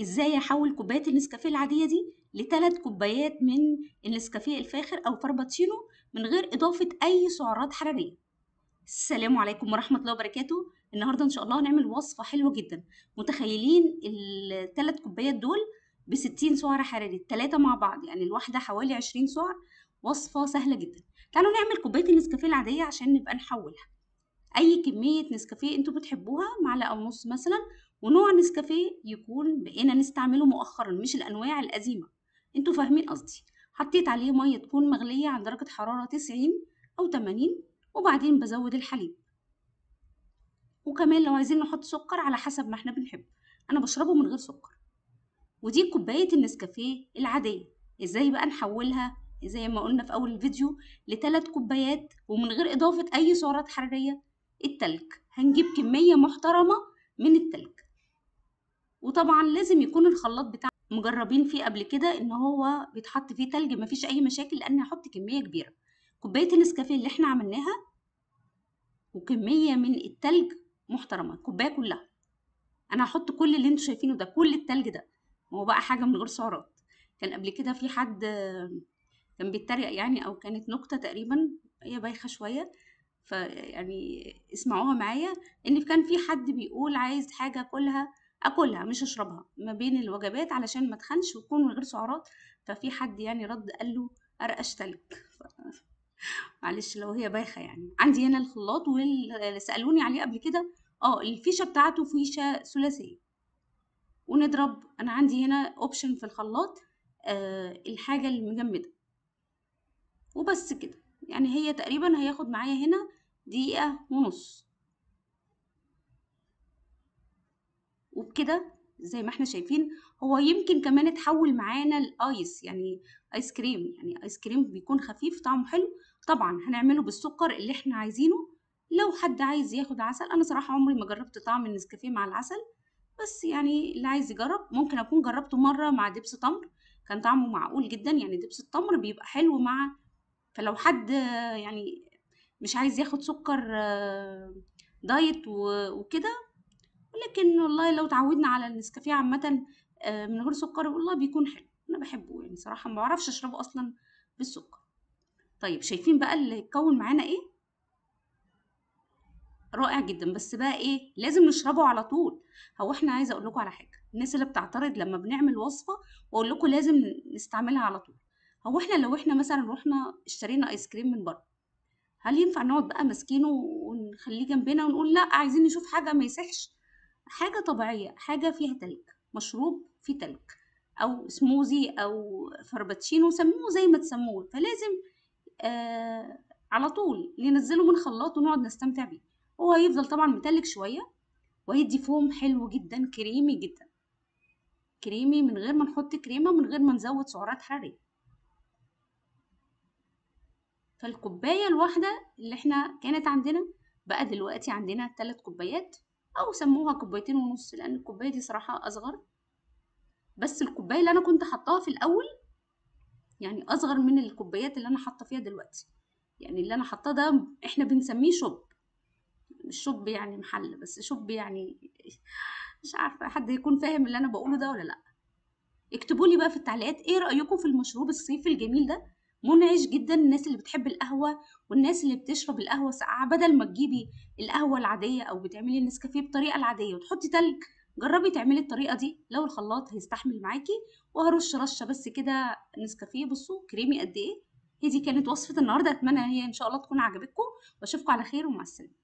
ازاي احول كوبايه النسكافيه العاديه دي لثلاث كوبايات من النسكافيه الفاخر او فرباتشينو من غير اضافه اي سعرات حراريه السلام عليكم ورحمه الله وبركاته النهارده ان شاء الله هنعمل وصفه حلوه جدا متخيلين الثلاث كوبايات دول ب 60 سعر حراري الثلاثه مع بعض يعني الواحده حوالي 20 سعر وصفه سهله جدا تعالوا نعمل كوبايه النسكافيه العاديه عشان نبقى نحولها اي كميه نسكافيه انتوا بتحبوها معلقه ونص مثلا ونوع نسكافيه يكون بقينا نستعمله مؤخرا مش الانواع القديمه انتوا فاهمين قصدي حطيت عليه ميه تكون مغليه عند درجه حراره 90 او 80 وبعدين بزود الحليب وكمان لو عايزين نحط سكر على حسب ما احنا بنحب انا بشربه من غير سكر ودي كوبايه النسكافيه العاديه ازاي بقى نحولها زي ما قلنا في اول الفيديو لثلاث كوبايات ومن غير اضافه اي سعرات حراريه التلج هنجيب كمية محترمة من التلج وطبعا لازم يكون الخلاط بتاع مجربين فيه قبل كده ان هو بيتحط فيه تلج مفيش اي مشاكل لان هحط كمية كبيرة كوباية النسكافيه اللي احنا عملناها وكمية من التلج محترمة الكوباية كلها انا هحط كل اللي انتوا شايفينه ده كل التلج ده ما هو بقى حاجة من غير سعرات كان قبل كده في حد كان بيتريق يعني او كانت نقطة تقريبا هي بايخة شوية فيعني اسمعوها معايا ان كان في حد بيقول عايز حاجه اكلها اكلها مش اشربها ما بين الوجبات علشان ما تخنش وتكون من غير سعرات ففي حد يعني رد قال له ارقش تلك معلش لو هي بايخه يعني عندي هنا الخلاط واللي سالوني عليه قبل كده اه الفيشه بتاعته فيشه ثلاثيه ونضرب انا عندي هنا اوبشن في الخلاط آه الحاجه المجمده وبس كده يعني هي تقريبا هياخد معايا هنا دقيقة ونص وبكده زي ما احنا شايفين هو يمكن كمان اتحول معانا لايس يعني ايس كريم يعني ايس كريم بيكون خفيف طعمه حلو طبعا هنعمله بالسكر اللي احنا عايزينه لو حد عايز ياخد عسل انا صراحه عمري ما جربت طعم النسكافيه مع العسل بس يعني اللي عايز يجرب ممكن اكون جربته مره مع دبس تمر كان طعمه معقول جدا يعني دبس التمر بيبقى حلو مع فلو حد يعني مش عايز ياخد سكر آه، دايت وكده ولكن والله لو تعودنا على النسكافيه عامه آه، من غير سكر والله بيكون حلو انا بحبه يعني صراحه ما بعرفش اشربه اصلا بالسكر طيب شايفين بقى اللي هيتكون معانا ايه رائع جدا بس بقى ايه لازم نشربه على طول هو احنا عايزه اقول لكم على حاجه الناس اللي بتعترض لما بنعمل وصفه واقول لكم لازم نستعملها على طول هو احنا لو احنا مثلا رحنا اشترينا ايس كريم من بره هل ينفع نقعد بقى ماسكينه ونخليه جنبنا ونقول لا عايزين نشوف حاجه ما يسحش حاجه طبيعيه حاجه فيها تلج مشروب فيه تلج او سموزي او فرباتشينو سموه زي ما تسموه فلازم آه على طول ننزله من خلاط ونقعد نستمتع بيه هو هيفضل طبعا متلج شويه وهيدي فوم حلو جدا كريمي جدا كريمي من غير ما نحط كريمه من غير ما نزود سعرات حراريه فالكوباية الواحدة اللي احنا كانت عندنا بقى دلوقتي عندنا تلات كوبايات أو سموها كوبايتين ونص لأن الكوباية دي صراحة أصغر بس الكوباية اللي أنا كنت حطاها في الأول يعني أصغر من الكوبايات اللي أنا حاطة فيها دلوقتي يعني اللي أنا حاطاه ده احنا بنسميه شوب مش شوب يعني محل بس شوب يعني مش عارفة حد يكون فاهم اللي أنا بقوله ده ولا لأ اكتبوا لي بقى في التعليقات ايه رأيكم في المشروب الصيفي الجميل ده منعش جدا الناس اللي بتحب القهوة والناس اللي بتشرب القهوة ساقعة بدل ما تجيبي القهوة العادية أو بتعملي النسكافيه بالطريقة العادية وتحطي تلج جربي تعملي الطريقة دي لو الخلاط هيستحمل معاكي وهرش رشة بس كده نسكافيه بصوا كريمي قد ايه هي دي كانت وصفة النهاردة أتمنى هي إن شاء الله تكون عجبتكم وأشوفكم على خير ومع السلامة